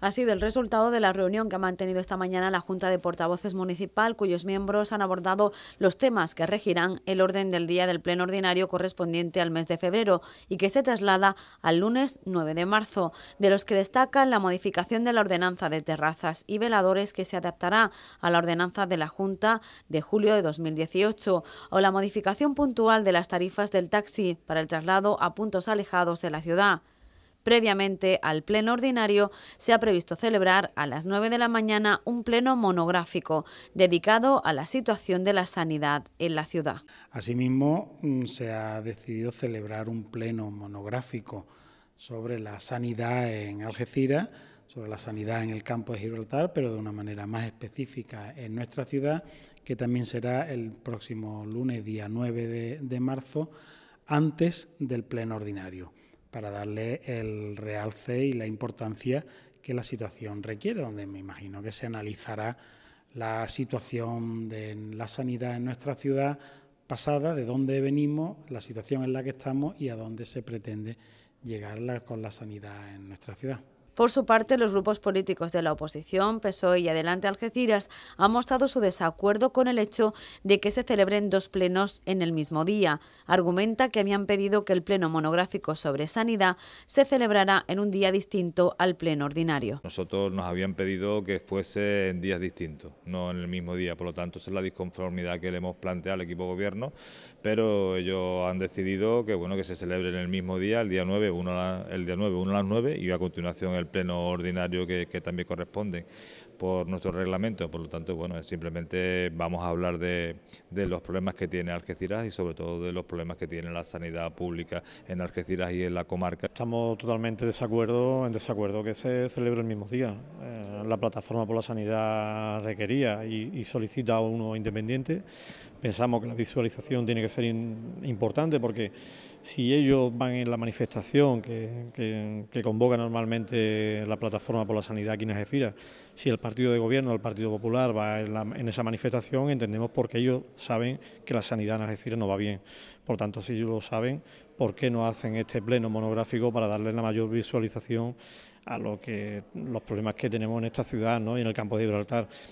ha sido el resultado de la reunión que ha mantenido esta mañana la Junta de Portavoces Municipal, cuyos miembros han abordado los temas que regirán el orden del día del Pleno Ordinario correspondiente al mes de febrero y que se traslada al lunes 9 de marzo, de los que destacan la modificación de la ordenanza de terrazas y veladores que se adaptará a la ordenanza de la Junta de julio de 2018 o la modificación puntual de las tarifas del taxi para el traslado a puntos alejados de la ciudad. Previamente al pleno ordinario se ha previsto celebrar a las 9 de la mañana un pleno monográfico dedicado a la situación de la sanidad en la ciudad. Asimismo, mm, se ha decidido celebrar un pleno monográfico sobre la sanidad en Algeciras, sobre la sanidad en el campo de Gibraltar, pero de una manera más específica en nuestra ciudad, que también será el próximo lunes, día 9 de, de marzo, antes del pleno ordinario para darle el realce y la importancia que la situación requiere, donde me imagino que se analizará la situación de la sanidad en nuestra ciudad pasada, de dónde venimos, la situación en la que estamos y a dónde se pretende llegar con la sanidad en nuestra ciudad. Por su parte, los grupos políticos de la oposición, PSOE y Adelante Algeciras, han mostrado su desacuerdo con el hecho de que se celebren dos plenos en el mismo día. Argumenta que habían pedido que el pleno monográfico sobre sanidad se celebrara en un día distinto al pleno ordinario. Nosotros nos habían pedido que fuese en días distintos, no en el mismo día. Por lo tanto, esa es la disconformidad que le hemos planteado al equipo gobierno, pero ellos han decidido que bueno que se celebre en el mismo día, el día 9, uno el día 9, uno a las 9 y a continuación el pleno ordinario que, también corresponden por nuestro reglamento. Por lo tanto, bueno, simplemente vamos a hablar de, los problemas que tiene Algeciras y sobre todo de los problemas que tiene la sanidad pública en Algeciras y en la comarca. Estamos totalmente desacuerdo, en desacuerdo que se celebre el mismo día. Eh, la plataforma por la sanidad requería y, solicita a uno independiente. Pensamos que la visualización tiene que ser importante porque si ellos van en la manifestación que, convoca normalmente la plataforma por la sanidad aquí en Algeciras, si el partido de gobierno, el Partido Popular va en, esa manifestación, entendemos porque ellos saben que la sanidad en Algeciras no va bien. Por tanto, si ellos lo saben, ¿por qué no hacen este pleno monográfico para darle la mayor visualización a los problemas que tenemos en esta ciudad y en el campo de Gibraltar?